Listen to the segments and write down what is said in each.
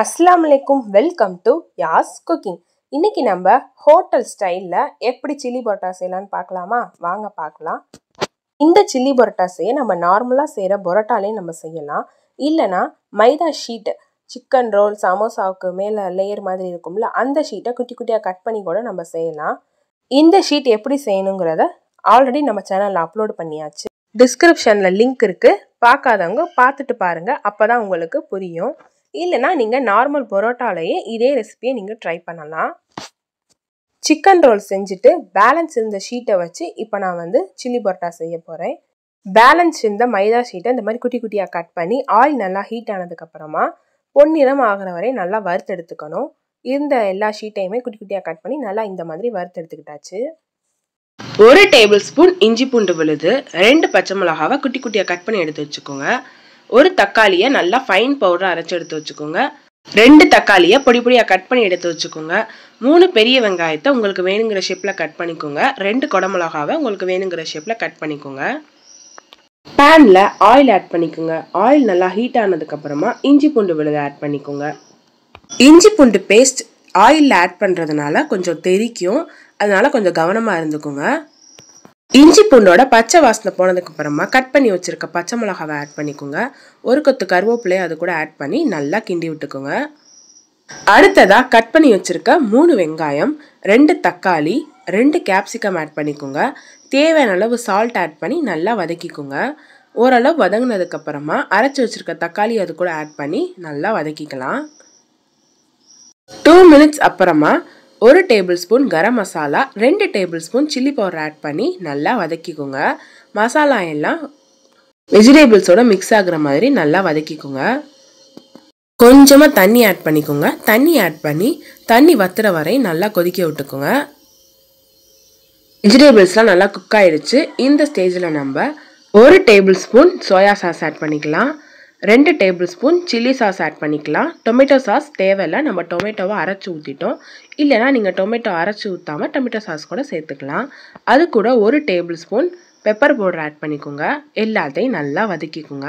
அஸ்லாம் வலைக்கும் welcome to யாஸ் cooking இன்றைக்கி நம்ம ஹோட்டல் ஸ்டைலில் எப்படி சில்லி பரோட்டா செய்யலான்னு பார்க்கலாமா வாங்க பார்க்கலாம் இந்த சில்லி பரோட்டா செய்ய நம்ம நார்மலாக செய்கிற பரோட்டாலே நம்ம செய்யலாம் இல்லைனா மைதா ஷீட்டு சிக்கன் ரோல் சமோசாவுக்கு மேலே லேயர் மாதிரி இருக்கும்ல அந்த ஷீட்டை குட்டி குட்டியாக கட் பண்ணி கூட நம்ம செய்யலாம் இந்த ஷீட் எப்படி செய்யணுங்கிறத ஆல்ரெடி நம்ம சேனலில் அப்லோட் பண்ணியாச்சு டிஸ்கிரிப்ஷனில் லிங்க் இருக்குது பார்க்காதவங்க பார்த்துட்டு பாருங்கள் அப்போ தான் உங்களுக்கு புரியும் இல்லைனா நீங்கள் நார்மல் பரோட்டாலேயே இதே ரெசிபியை நீங்கள் ட்ரை பண்ணலாம் சிக்கன் ரோல் செஞ்சுட்டு பேலன்ஸ் இருந்த ஷீட்டை வச்சு இப்போ நான் வந்து சில்லி பரோட்டா செய்ய போகிறேன் பேலன்ஸ் இருந்த மைதா ஷீட்டை இந்த மாதிரி குட்டி குட்டியாக கட் பண்ணி ஆயில் நல்லா ஹீட் ஆனதுக்கப்புறமா பொன்னிறம் ஆகிற வரை நல்லா வறுத்தெடுத்துக்கணும் இருந்த எல்லா ஷீட்டையுமே குட்டி குட்டியாக கட் பண்ணி நல்லா இந்த மாதிரி வறுத்தெடுத்துக்கிட்டாச்சு ஒரு டேபிள் ஸ்பூன் இஞ்சி பூண்டு விழுது ரெண்டு பச்சை மிளகாவை குட்டி குட்டியாக கட் பண்ணி எடுத்து வச்சுக்கோங்க ஒரு தக்காளியை நல்லா ஃபைன் பவுடர் அரைச்சி எடுத்து வச்சுக்கோங்க ரெண்டு தக்காளியை பொடி பொடியாக கட் பண்ணி எடுத்து வச்சுக்கோங்க மூணு பெரிய வெங்காயத்தை உங்களுக்கு வேணுங்கிற ஷேப்பில் கட் பண்ணிக்கோங்க ரெண்டு குடமிளகாவை உங்களுக்கு வேணுங்கிற ஷேப்பில் கட் பண்ணிக்கோங்க பேனில் ஆயில் ஆட் பண்ணிக்கோங்க ஆயில் நல்லா ஹீட் ஆனதுக்கப்புறமா இஞ்சி பூண்டு விழுத ஆட் பண்ணிக்கோங்க இஞ்சி பூண்டு பேஸ்ட் ஆயிலில் ஆட் பண்ணுறதுனால கொஞ்சம் தெறிக்கும் அதனால கொஞ்சம் கவனமாக இருந்துக்கோங்க இஞ்சி பூண்டோட பச்சை வாசனை போனதுக்கு அப்புறமா கட் பண்ணி வச்சுருக்க பச்சை மிளகாவை ஆட் பண்ணிக்கோங்க ஒரு கொத்து கருவேப்பிலையை அது கூட ஆட் பண்ணி நல்லா கிண்டி விட்டுக்கோங்க அடுத்ததாக கட் பண்ணி வச்சுருக்க மூணு வெங்காயம் ரெண்டு தக்காளி ரெண்டு கேப்சிகம் ஆட் பண்ணிக்கோங்க தேவையான அளவு சால்ட் ஆட் பண்ணி நல்லா வதக்கிக்கோங்க ஓரளவு வதங்கினதுக்கப்புறமா அரைச்சி வச்சிருக்க தக்காளி அது கூட ஆட் பண்ணி நல்லா வதக்கிக்கலாம் டூ மினிட்ஸ் அப்புறமா ஒரு டேபிள் ஸ்பூன் கரம் மசாலா ரெண்டு tablespoon chilli powder add பண்ணி நல்லா வதக்கிக்கோங்க மசாலா எல்லாம் வெஜிடேபிள்ஸோட மிக்ஸ் ஆகுற மாதிரி நல்லா வதக்கிக்கோங்க கொஞ்சமாக தண்ணி ஆட் பண்ணிக்கோங்க தண்ணி ஆட் பண்ணி தண்ணி வத்துற வரை நல்லா கொதிக்க விட்டுக்கோங்க வெஜிடேபிள்ஸ்லாம் நல்லா குக் ஆகிடுச்சு இந்த ஸ்டேஜில் நம்ம ஒரு tablespoon soya sauce add பண்ணிக்கலாம் ரெண்டு tablespoon chilli sauce add பண்ணிக்கலாம் டொமேட்டோ சாஸ் தேவையில்ல நம்ம டொமேட்டோவை அரைச்சி ஊற்றிட்டோம் இல்லைனா நீங்கள் டொமேட்டோ அரைச்சி ஊற்றாமல் டொமேட்டோ சாஸ் கூட சேர்த்துக்கலாம் அது கூட ஒரு tablespoon pepper powder add பண்ணிக்கோங்க எல்லாத்தையும் நல்லா வதக்கிக்கோங்க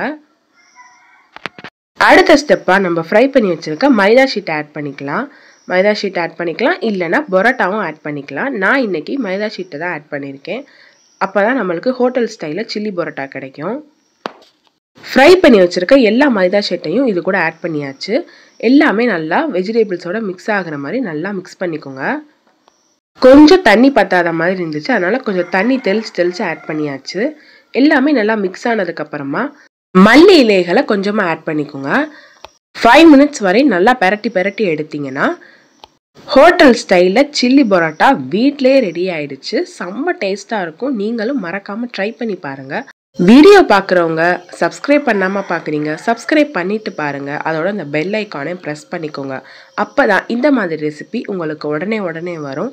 அடுத்த ஸ்டெப்பாக நம்ம ஃப்ரை பண்ணி வச்சுருக்க மைதா ஷீட் ஆட் பண்ணிக்கலாம் மைதா ஷீட் ஆட் பண்ணிக்கலாம் இல்லைனா பொரோட்டாவும் ஆட் பண்ணிக்கலாம் நான் இன்றைக்கி மைதா ஷீட்டை தான் ஆட் பண்ணியிருக்கேன் அப்போ தான் நம்மளுக்கு ஹோட்டல் ஸ்டைலில் சில்லி பரோட்டா கிடைக்கும் ஃப்ரை பண்ணி வச்சுருக்க எல்லா மைதா ஷெட்டையும் இது கூட ஆட் பண்ணியாச்சு எல்லாமே நல்லா வெஜிடபிள்ஸோட மிக்ஸ் ஆகிற மாதிரி நல்லா மிக்ஸ் பண்ணிக்கோங்க கொஞ்சம் தண்ணி பத்தாத மாதிரி இருந்துச்சு அதனால் கொஞ்சம் தண்ணி தெளித்து தெளித்து ஆட் பண்ணியாச்சு எல்லாமே நல்லா மிக்ஸ் ஆனதுக்கப்புறமா மல்லி இலைகளை கொஞ்சமாக ஆட் பண்ணிக்கோங்க ஃபைவ் மினிட்ஸ் வரை நல்லா பெரட்டி பெரட்டி எடுத்திங்கன்னா ஹோட்டல் ஸ்டைலில் சில்லி பரோட்டா வீட்லேயே ரெடி ஆயிடுச்சு செம்ம டேஸ்ட்டாக இருக்கும் நீங்களும் மறக்காமல் ட்ரை பண்ணி பாருங்கள் வீடியோ பார்க்குறவங்க சப்ஸ்கிரைப் பண்ணாமல் பார்க்குறீங்க சப்ஸ்கிரைப் பண்ணிவிட்டு பாருங்கள் அதோட அந்த பெல் ஐக்கானே ப்ரெஸ் பண்ணிக்கோங்க அப்போ தான் இந்த மாதிரி ரெசிபி உங்களுக்கு உடனே உடனே வரும்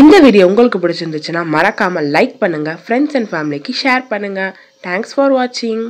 இந்த வீடியோ உங்களுக்கு பிடிச்சிருந்துச்சுன்னா மறக்காமல் லைக் பண்ணுங்கள் ஃப்ரெண்ட்ஸ் அண்ட் ஃபேமிலிக்கு ஷேர் பண்ணுங்கள் தேங்க்ஸ் ஃபார் வாட்சிங்